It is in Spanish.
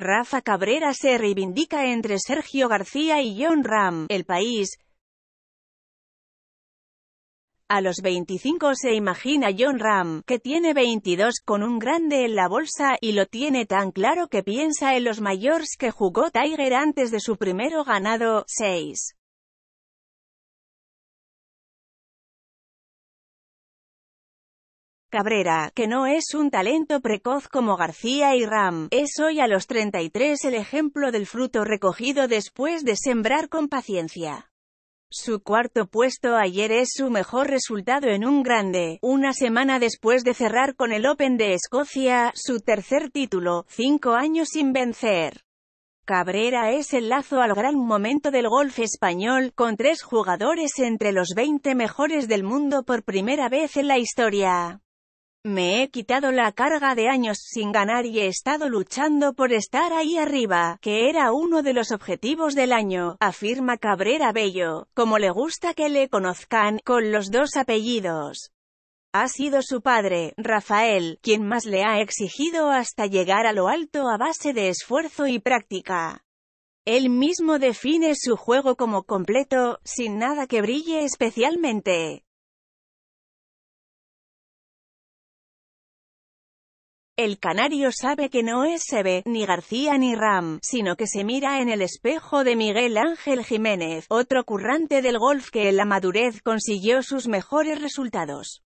Rafa Cabrera se reivindica entre Sergio García y John Ram. El país. A los 25 se imagina John Ram, que tiene 22 con un grande en la bolsa y lo tiene tan claro que piensa en los mayores que jugó Tiger antes de su primero ganado, 6. Cabrera, que no es un talento precoz como García y Ram, es hoy a los 33 el ejemplo del fruto recogido después de sembrar con paciencia. Su cuarto puesto ayer es su mejor resultado en un grande, una semana después de cerrar con el Open de Escocia, su tercer título, cinco años sin vencer. Cabrera es el lazo al gran momento del golf español, con tres jugadores entre los 20 mejores del mundo por primera vez en la historia. Me he quitado la carga de años sin ganar y he estado luchando por estar ahí arriba, que era uno de los objetivos del año, afirma Cabrera Bello, como le gusta que le conozcan, con los dos apellidos. Ha sido su padre, Rafael, quien más le ha exigido hasta llegar a lo alto a base de esfuerzo y práctica. Él mismo define su juego como completo, sin nada que brille especialmente. El canario sabe que no es Seve, ni García ni Ram, sino que se mira en el espejo de Miguel Ángel Jiménez, otro currante del golf que en la madurez consiguió sus mejores resultados.